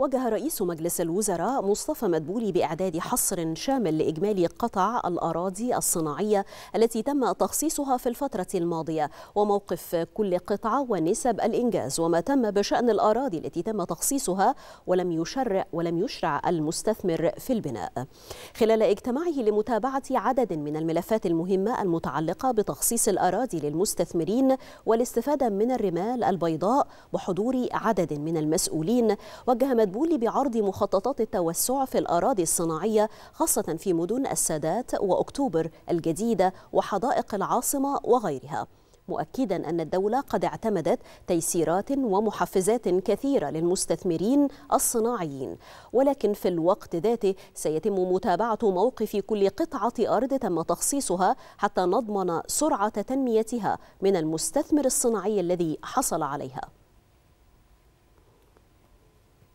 وجه رئيس مجلس الوزراء مصطفى مدبولي بإعداد حصر شامل لإجمالي قطع الأراضي الصناعية التي تم تخصيصها في الفترة الماضية وموقف كل قطعة ونسب الإنجاز وما تم بشأن الأراضي التي تم تخصيصها ولم يشرع ولم يشرع المستثمر في البناء. خلال اجتماعه لمتابعة عدد من الملفات المهمة المتعلقة بتخصيص الأراضي للمستثمرين والاستفادة من الرمال البيضاء بحضور عدد من المسؤولين وجه المدبول بعرض مخططات التوسع في الأراضي الصناعية خاصة في مدن السادات وأكتوبر الجديدة وحدائق العاصمة وغيرها مؤكدا أن الدولة قد اعتمدت تيسيرات ومحفزات كثيرة للمستثمرين الصناعيين ولكن في الوقت ذاته سيتم متابعة موقف كل قطعة أرض تم تخصيصها حتى نضمن سرعة تنميتها من المستثمر الصناعي الذي حصل عليها